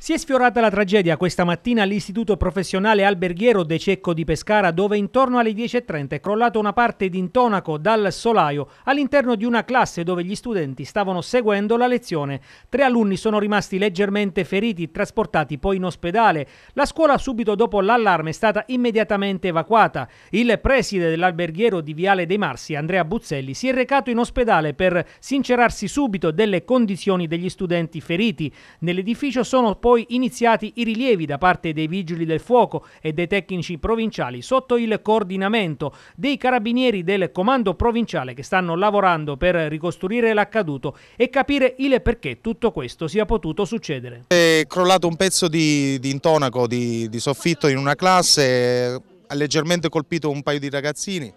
Si è sfiorata la tragedia questa mattina all'Istituto Professionale Alberghiero De Cecco di Pescara dove intorno alle 10.30 è crollata una parte di intonaco dal solaio all'interno di una classe dove gli studenti stavano seguendo la lezione. Tre alunni sono rimasti leggermente feriti, trasportati poi in ospedale. La scuola subito dopo l'allarme è stata immediatamente evacuata. Il preside dell'alberghiero di Viale dei Marsi, Andrea Buzzelli, si è recato in ospedale per sincerarsi subito delle condizioni degli studenti feriti. Nell'edificio sono poi poi iniziati i rilievi da parte dei vigili del fuoco e dei tecnici provinciali sotto il coordinamento dei carabinieri del comando provinciale che stanno lavorando per ricostruire l'accaduto e capire il perché tutto questo sia potuto succedere. È crollato un pezzo di, di intonaco, di, di soffitto in una classe, ha leggermente colpito un paio di ragazzini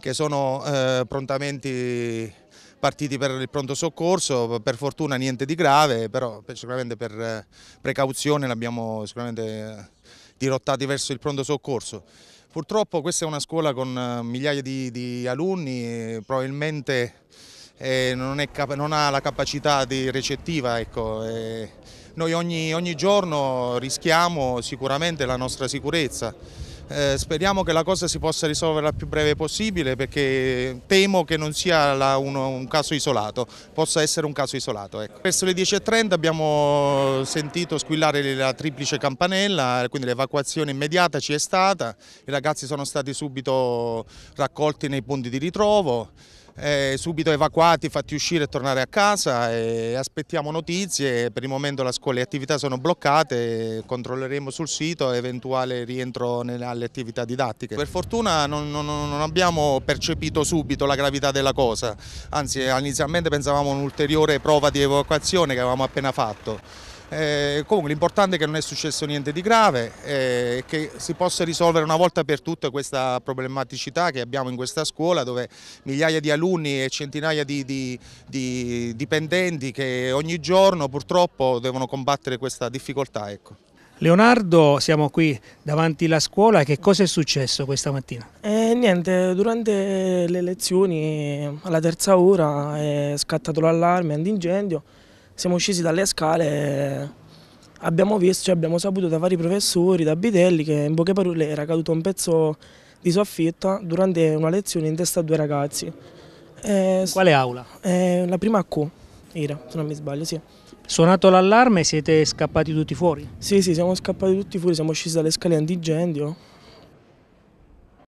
che sono eh, prontamente partiti per il pronto soccorso, per fortuna niente di grave, però sicuramente per eh, precauzione l'abbiamo sicuramente eh, dirottati verso il pronto soccorso. Purtroppo questa è una scuola con eh, migliaia di, di alunni, probabilmente eh, non, è, non, ha la capacità di recettiva. Ecco, eh, noi ogni, ogni giorno rischiamo sicuramente la nostra sicurezza. Eh, speriamo che la cosa si possa risolvere al più breve possibile perché temo che non sia la, uno, un caso isolato, possa essere un caso isolato. Ecco. Verso le 10.30 abbiamo sentito squillare la triplice campanella, quindi l'evacuazione immediata ci è stata, i ragazzi sono stati subito raccolti nei punti di ritrovo eh, subito evacuati, fatti uscire e tornare a casa e aspettiamo notizie, per il momento la scuola le attività sono bloccate, controlleremo sul sito eventuale rientro alle attività didattiche. Per fortuna non, non, non abbiamo percepito subito la gravità della cosa, anzi inizialmente pensavamo un'ulteriore prova di evacuazione che avevamo appena fatto. Eh, comunque l'importante è che non è successo niente di grave e eh, che si possa risolvere una volta per tutte questa problematicità che abbiamo in questa scuola dove migliaia di alunni e centinaia di, di, di dipendenti che ogni giorno purtroppo devono combattere questa difficoltà. Ecco. Leonardo, siamo qui davanti alla scuola, che cosa è successo questa mattina? Eh, niente, durante le lezioni alla terza ora è scattato l'allarme è antincendio siamo usciti dalle scale e abbiamo visto, cioè abbiamo saputo da vari professori, da Bidelli, che in poche parole era caduto un pezzo di soffitta durante una lezione in testa a due ragazzi. Eh, Quale aula? Eh, la prima Q, era, se non mi sbaglio, sì. Suonato l'allarme siete scappati tutti fuori? Sì, sì, siamo scappati tutti fuori, siamo usciti dalle scale antigendio